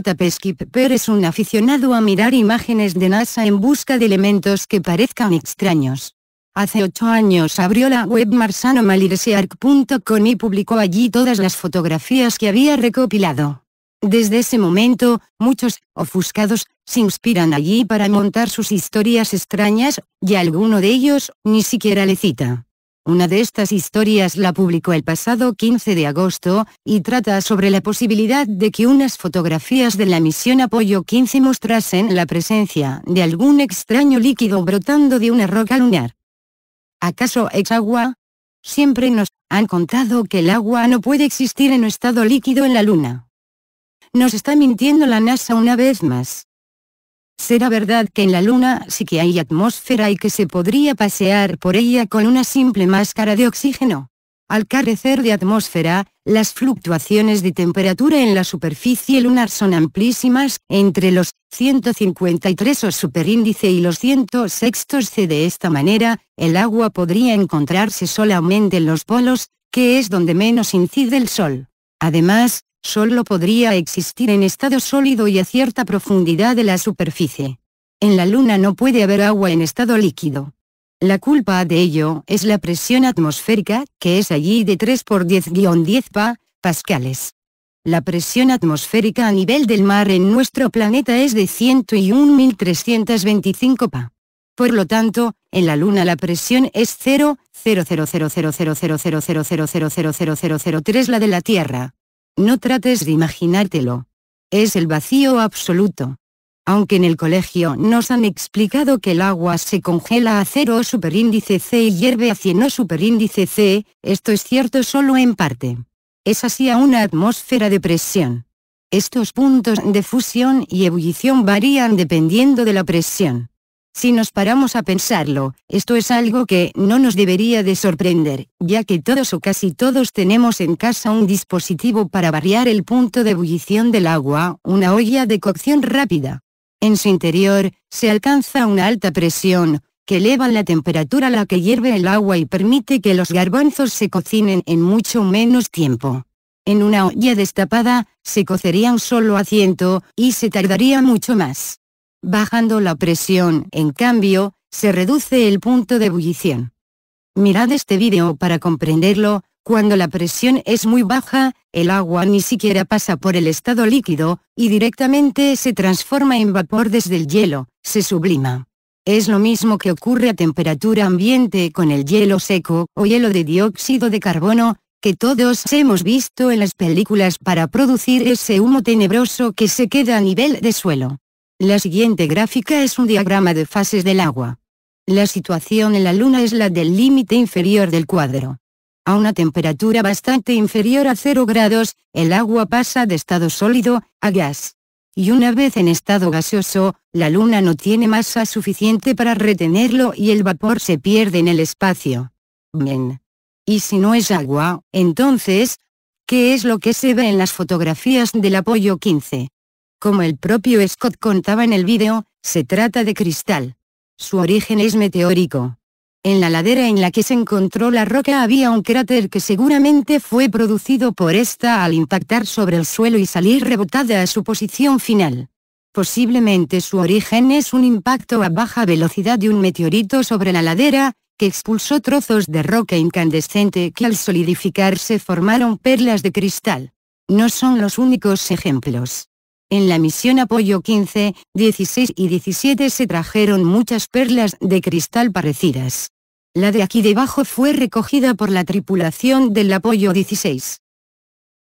J.P. Skip es un aficionado a mirar imágenes de NASA en busca de elementos que parezcan extraños. Hace ocho años abrió la web marsanomalirsearch.com y publicó allí todas las fotografías que había recopilado. Desde ese momento, muchos, ofuscados, se inspiran allí para montar sus historias extrañas, y alguno de ellos, ni siquiera le cita. Una de estas historias la publicó el pasado 15 de agosto, y trata sobre la posibilidad de que unas fotografías de la misión Apoyo 15 mostrasen la presencia de algún extraño líquido brotando de una roca lunar. ¿Acaso es agua? Siempre nos han contado que el agua no puede existir en estado líquido en la Luna. Nos está mintiendo la NASA una vez más. ¿Será verdad que en la Luna sí que hay atmósfera y que se podría pasear por ella con una simple máscara de oxígeno? Al carecer de atmósfera, las fluctuaciones de temperatura en la superficie lunar son amplísimas, entre los 153 o superíndice y los 106 C. De esta manera, el agua podría encontrarse solamente en los polos, que es donde menos incide el Sol. Además, solo podría existir en estado sólido y a cierta profundidad de la superficie. En la Luna no puede haber agua en estado líquido. La culpa de ello es la presión atmosférica, que es allí de 3 por 10-10 pa, pascales. La presión atmosférica a nivel del mar en nuestro planeta es de 101.325 pa. Por lo tanto, en la Luna la presión es tres la de la Tierra. No trates de imaginártelo. Es el vacío absoluto. Aunque en el colegio nos han explicado que el agua se congela a 0 superíndice C y hierve a 100 superíndice C, esto es cierto solo en parte. Es así a una atmósfera de presión. Estos puntos de fusión y ebullición varían dependiendo de la presión. Si nos paramos a pensarlo, esto es algo que no nos debería de sorprender, ya que todos o casi todos tenemos en casa un dispositivo para variar el punto de ebullición del agua, una olla de cocción rápida. En su interior, se alcanza una alta presión, que eleva la temperatura a la que hierve el agua y permite que los garbanzos se cocinen en mucho menos tiempo. En una olla destapada, se cocerían solo a ciento, y se tardaría mucho más. Bajando la presión, en cambio, se reduce el punto de ebullición. Mirad este vídeo para comprenderlo, cuando la presión es muy baja, el agua ni siquiera pasa por el estado líquido, y directamente se transforma en vapor desde el hielo, se sublima. Es lo mismo que ocurre a temperatura ambiente con el hielo seco o hielo de dióxido de carbono, que todos hemos visto en las películas para producir ese humo tenebroso que se queda a nivel de suelo. La siguiente gráfica es un diagrama de fases del agua. La situación en la Luna es la del límite inferior del cuadro. A una temperatura bastante inferior a 0 grados, el agua pasa de estado sólido a gas. Y una vez en estado gaseoso, la Luna no tiene masa suficiente para retenerlo y el vapor se pierde en el espacio. Bien. Y si no es agua, entonces, ¿qué es lo que se ve en las fotografías del apoyo 15? Como el propio Scott contaba en el vídeo, se trata de cristal. Su origen es meteórico. En la ladera en la que se encontró la roca había un cráter que seguramente fue producido por esta al impactar sobre el suelo y salir rebotada a su posición final. Posiblemente su origen es un impacto a baja velocidad de un meteorito sobre la ladera, que expulsó trozos de roca incandescente que al solidificarse formaron perlas de cristal. No son los únicos ejemplos. En la misión Apoyo 15, 16 y 17 se trajeron muchas perlas de cristal parecidas. La de aquí debajo fue recogida por la tripulación del Apoyo 16.